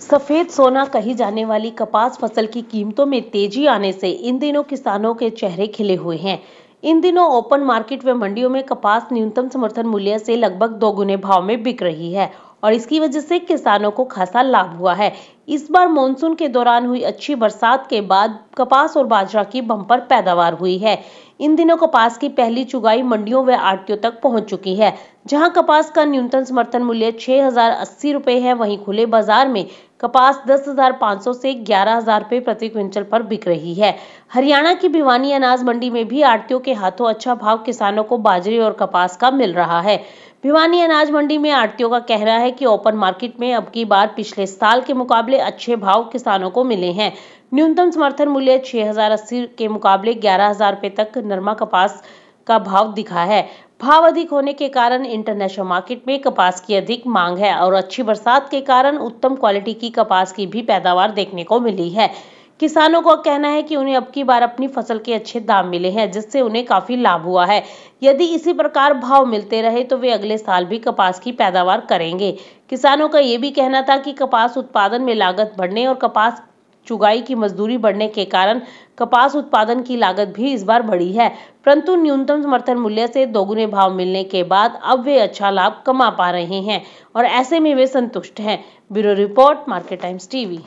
सफेद सोना कही जाने वाली कपास फसल की कीमतों में तेजी आने से इन दिनों किसानों के चेहरे खिले हुए हैं इन दिनों ओपन मार्केट व मंडियों में कपास न्यूनतम समर्थन मूल्य से लगभग दोगुने भाव में बिक रही है और इसकी वजह से किसानों को खासा लाभ हुआ है इस बार मानसून के दौरान हुई अच्छी बरसात के बाद कपास और बाजरा की बम्पर पैदावार हुई है इन दिनों कपास की पहली चुगाई मंडियों व आड़तियों तक पहुंच चुकी है जहां कपास का न्यूनतम समर्थन मूल्य छह रुपए है वहीं खुले बाजार में कपास 10,500 से 11,000 रुपए प्रति क्विंटल पर बिक रही है हरियाणा की भिवानी अनाज मंडी में भी आड़तियों के हाथों अच्छा भाव किसानों को बाजरे और कपास का मिल रहा है भिवानी अनाज मंडी में आरतीयों का कहना है कि ओपन मार्केट में अब की बार पिछले साल के मुकाबले मुकाबले अच्छे भाव किसानों को मिले हैं न्यूनतम समर्थन मूल्य छह के मुकाबले ग्यारह रुपए तक नरमा कपास का भाव दिखा है भाव अधिक होने के कारण इंटरनेशनल मार्केट में कपास की अधिक मांग है और अच्छी बरसात के कारण उत्तम क्वालिटी की कपास की भी पैदावार देखने को मिली है किसानों का कहना है कि उन्हें अब की बार अपनी फसल के अच्छे दाम मिले हैं जिससे उन्हें काफ़ी लाभ हुआ है यदि इसी प्रकार भाव मिलते रहे तो वे अगले साल भी कपास की पैदावार करेंगे किसानों का ये भी कहना था कि कपास उत्पादन में लागत बढ़ने और कपास चुगाई की मजदूरी बढ़ने के कारण कपास उत्पादन की लागत भी इस बार बढ़ी है परंतु न्यूनतम समर्थन मूल्य से दोगुने भाव मिलने के बाद अब वे अच्छा लाभ कमा पा रहे हैं और ऐसे में वे संतुष्ट हैं bureau report Market Times TV